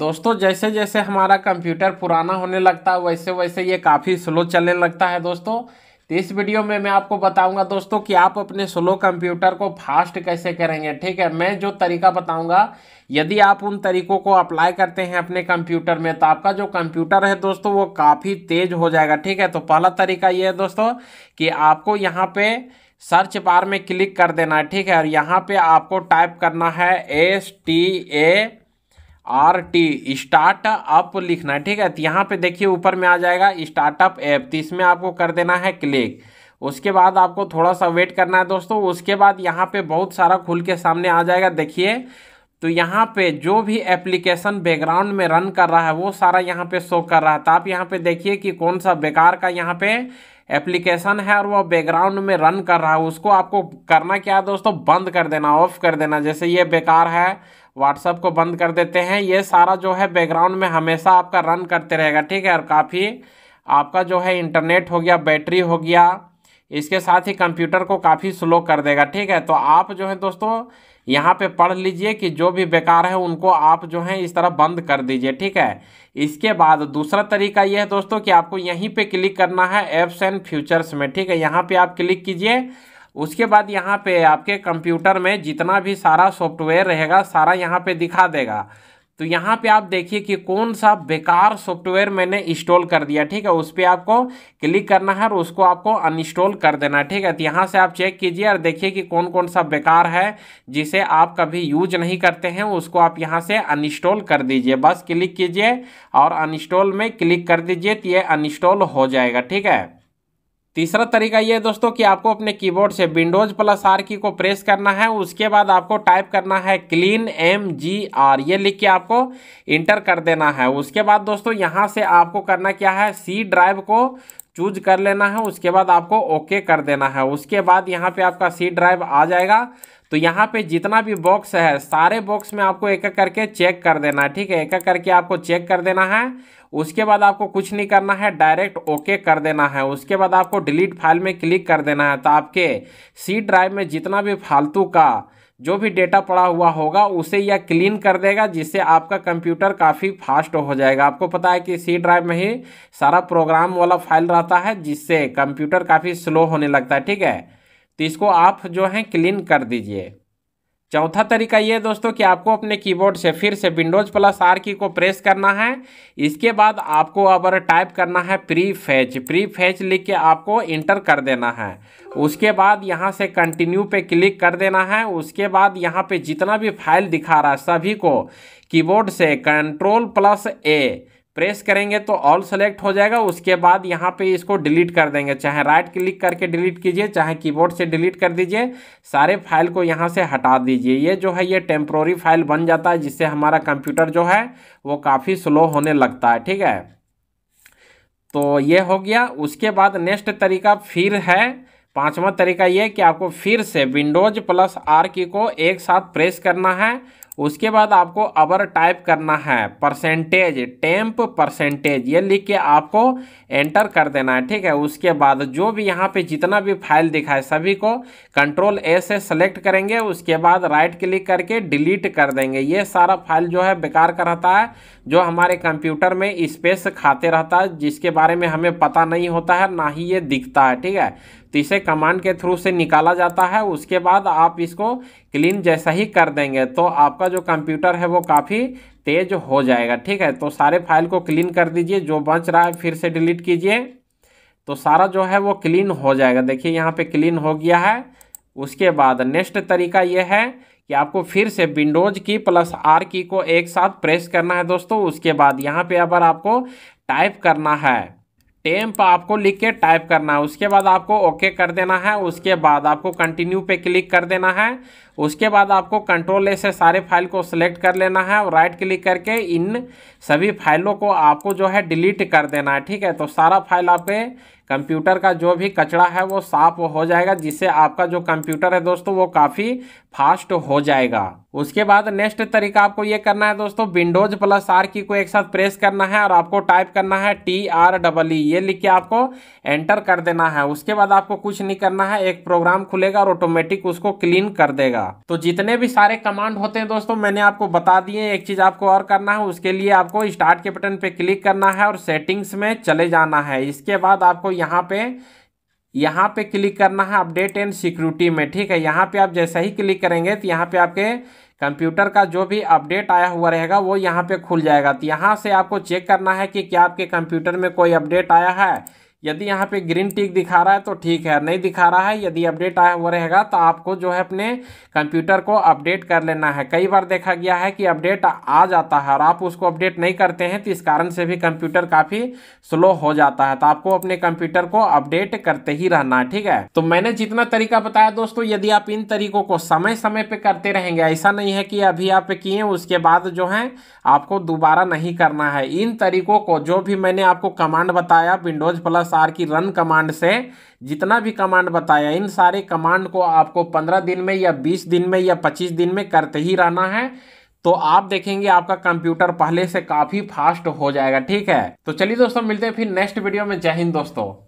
दोस्तों जैसे जैसे हमारा कंप्यूटर पुराना होने लगता है वैसे वैसे ये काफ़ी स्लो चलने लगता है दोस्तों तो इस वीडियो में मैं आपको बताऊंगा दोस्तों कि आप अपने स्लो कंप्यूटर को फास्ट कैसे करेंगे ठीक है मैं जो तरीका बताऊंगा यदि आप उन तरीकों को अप्लाई करते हैं अपने कंप्यूटर में तो आपका जो कंप्यूटर है दोस्तों वो काफ़ी तेज हो जाएगा ठीक है तो पहला तरीका ये है दोस्तों कि आपको यहाँ पर सर्च बार में क्लिक कर देना है ठीक है और यहाँ पर आपको टाइप करना है S T A R T startup लिखना है ठीक है तो यहाँ पे देखिए ऊपर में आ जाएगा स्टार्टअप ऐप तो इसमें आपको कर देना है क्लिक उसके बाद आपको थोड़ा सा वेट करना है दोस्तों उसके बाद यहाँ पे बहुत सारा खुल के सामने आ जाएगा देखिए तो यहाँ पे जो भी एप्लीकेशन बैकग्राउंड में रन कर रहा है वो सारा यहाँ पे शो कर रहा है तो आप यहाँ पे देखिए कि कौन सा बेकार का यहाँ पे एप्लीकेशन है और वो बैकग्राउंड में रन कर रहा है उसको आपको करना क्या है दोस्तों बंद कर देना ऑफ कर देना जैसे ये बेकार है व्हाट्सअप को बंद कर देते हैं ये सारा जो है बैकग्राउंड में हमेशा आपका रन करते रहेगा ठीक है और काफ़ी आपका जो है इंटरनेट हो गया बैटरी हो गया इसके साथ ही कंप्यूटर को काफ़ी स्लो कर देगा ठीक है तो आप जो है दोस्तों यहाँ पे पढ़ लीजिए कि जो भी बेकार है उनको आप जो है इस तरह बंद कर दीजिए ठीक है इसके बाद दूसरा तरीका यह है दोस्तों कि आपको यहीं पे क्लिक करना है एप्स एंड फ्यूचर्स में ठीक है यहाँ पे आप क्लिक कीजिए उसके बाद यहाँ पे आपके कंप्यूटर में जितना भी सारा सॉफ्टवेयर रहेगा सारा यहाँ पर दिखा देगा तो यहाँ पे आप देखिए कि कौन सा बेकार सॉफ्टवेयर मैंने इंस्टॉल कर दिया ठीक है उस पर आपको क्लिक करना है और उसको आपको अनइंस्टॉल कर देना है ठीक है तो यहाँ से आप चेक कीजिए और देखिए कि कौन कौन सा बेकार है जिसे आप कभी यूज नहीं करते हैं उसको आप यहाँ से अनइंस्टॉल कर दीजिए बस क्लिक कीजिए और अनइंस्टॉल में क्लिक कर दीजिए तो ये अनइंस्टॉल हो जाएगा ठीक है तीसरा तरीका ये है दोस्तों कि आपको अपने कीबोर्ड से विंडोज प्लस आर की को प्रेस करना है उसके बाद आपको टाइप करना है क्लीन एम जी आर ये लिख के आपको इंटर कर देना है उसके बाद दोस्तों यहाँ से आपको करना क्या है सी ड्राइव को चूज कर लेना है उसके बाद आपको ओके कर देना है उसके बाद यहाँ पे आपका सी ड्राइव आ जाएगा तो यहाँ पे जितना भी बॉक्स है सारे बॉक्स में आपको एक एक करके चेक कर देना है ठीक है एक एक करके आपको चेक कर देना है उसके बाद आपको कुछ नहीं करना है डायरेक्ट ओके कर देना है उसके बाद आपको डिलीट फाइल में क्लिक कर देना है तो आपके सी ड्राइव में जितना भी फालतू का जो भी डेटा पड़ा हुआ होगा उसे यह क्लीन कर देगा जिससे आपका कंप्यूटर काफ़ी फास्ट हो जाएगा आपको पता है कि सी ड्राइव में ही सारा प्रोग्राम वाला फाइल रहता है जिससे कंप्यूटर काफ़ी स्लो होने लगता है ठीक है तो इसको आप जो है क्लीन कर दीजिए चौथा तरीका ये दोस्तों कि आपको अपने कीबोर्ड से फिर से विंडोज प्लस आर की को प्रेस करना है इसके बाद आपको अगर टाइप करना है प्री फैच प्री फैच लिख के आपको इंटर कर देना है उसके बाद यहाँ से कंटिन्यू पे क्लिक कर देना है उसके बाद यहाँ पे जितना भी फाइल दिखा रहा है सभी को कीबोर्ड से कंट्रोल प्लस ए प्रेस करेंगे तो ऑल सेलेक्ट हो जाएगा उसके बाद यहाँ पे इसको डिलीट कर देंगे चाहे राइट क्लिक करके डिलीट कीजिए चाहे कीबोर्ड से डिलीट कर दीजिए सारे फाइल को यहाँ से हटा दीजिए ये जो है ये टेम्प्रोरी फाइल बन जाता है जिससे हमारा कंप्यूटर जो है वो काफ़ी स्लो होने लगता है ठीक है तो ये हो गया उसके बाद नेक्स्ट तरीका फिर है पाँचवा तरीका ये कि आपको फिर से विंडोज प्लस आर की को एक साथ प्रेस करना है उसके बाद आपको अबर टाइप करना है परसेंटेज टेम्प परसेंटेज ये लिख के आपको एंटर कर देना है ठीक है उसके बाद जो भी यहाँ पे जितना भी फाइल दिखा है सभी को कंट्रोल ए से सेलेक्ट करेंगे उसके बाद राइट क्लिक करके डिलीट कर देंगे ये सारा फाइल जो है बेकार का रहता है जो हमारे कंप्यूटर में स्पेस खाते रहता है जिसके बारे में हमें पता नहीं होता है ना ही ये दिखता है ठीक है तो इसे कमांड के थ्रू से निकाला जाता है उसके बाद आप इसको क्लीन जैसा ही कर देंगे तो आपका आपका जो कंप्यूटर है वो काफ़ी तेज हो जाएगा ठीक है तो सारे फाइल को क्लीन कर दीजिए जो बच रहा है फिर से डिलीट कीजिए तो सारा जो है वो क्लीन हो जाएगा देखिए यहाँ पे क्लीन हो गया है उसके बाद नेक्स्ट तरीका ये है कि आपको फिर से विंडोज की प्लस आर की को एक साथ प्रेस करना है दोस्तों उसके बाद यहाँ पर अगर आपको टाइप करना है टेम्प तो आपको लिख के टाइप करना है उसके बाद आपको ओके कर देना है उसके बाद आपको कंटिन्यू पे क्लिक कर देना है उसके बाद आपको कंट्रोल ए से सारे फाइल को सिलेक्ट कर लेना है और राइट क्लिक करके इन सभी फाइलों को आपको जो है डिलीट कर देना है ठीक है तो सारा फाइल आपके कंप्यूटर का जो भी कचड़ा है वो साफ हो जाएगा जिससे आपका जो कंप्यूटर है दोस्तों वो काफ़ी फास्ट हो जाएगा उसके बाद नेक्स्ट तरीका आपको ये करना है दोस्तों विंडोज प्लस आर की को एक साथ प्रेस करना है और आपको टाइप करना है टी आर डबल ई ये लिख के आपको एंटर कर देना है उसके बाद आपको कुछ नहीं करना है एक प्रोग्राम खुलेगा और ऑटोमेटिक उसको क्लीन कर देगा तो जितने भी सारे कमांड होते हैं दोस्तों मैंने आपको बता दिए एक चीज़ आपको और करना है उसके लिए आपको स्टार्ट के बटन पे क्लिक करना है और सेटिंग्स में चले जाना है इसके बाद आपको यहाँ पे यहाँ पे क्लिक करना है अपडेट एंड सिक्योरिटी में ठीक है यहाँ पे आप जैसा ही क्लिक करेंगे तो यहाँ पे आपके कंप्यूटर का जो भी अपडेट आया हुआ रहेगा वो यहाँ पे खुल जाएगा तो यहाँ से आपको चेक करना है कि क्या आपके कंप्यूटर में कोई अपडेट आया है यदि यहाँ पे ग्रीन टिक दिखा रहा है तो ठीक है नहीं दिखा रहा है यदि अपडेट आया हुआ रहेगा तो आपको जो है अपने कंप्यूटर को अपडेट कर लेना है कई बार देखा गया है कि अपडेट आ जाता है और आप उसको अपडेट नहीं करते हैं तो इस कारण से भी कंप्यूटर काफ़ी स्लो हो जाता है तो आपको अपने कंप्यूटर को अपडेट करते ही रहना है ठीक है तो मैंने जितना तरीका बताया दोस्तों यदि आप इन तरीकों को समय समय पर करते रहेंगे ऐसा नहीं है कि अभी आप किए उसके बाद जो है आपको दोबारा नहीं करना है इन तरीकों को जो भी मैंने आपको कमांड बताया Windows plus R key run command से जितना भी कमांड बताया इन सारे कमांड को आपको पंद्रह दिन में या बीस दिन में या पच्चीस दिन में करते ही रहना है तो आप देखेंगे आपका कंप्यूटर पहले से काफ़ी फास्ट हो जाएगा ठीक है तो चलिए दोस्तों मिलते हैं फिर नेक्स्ट वीडियो में जय हिंद दोस्तों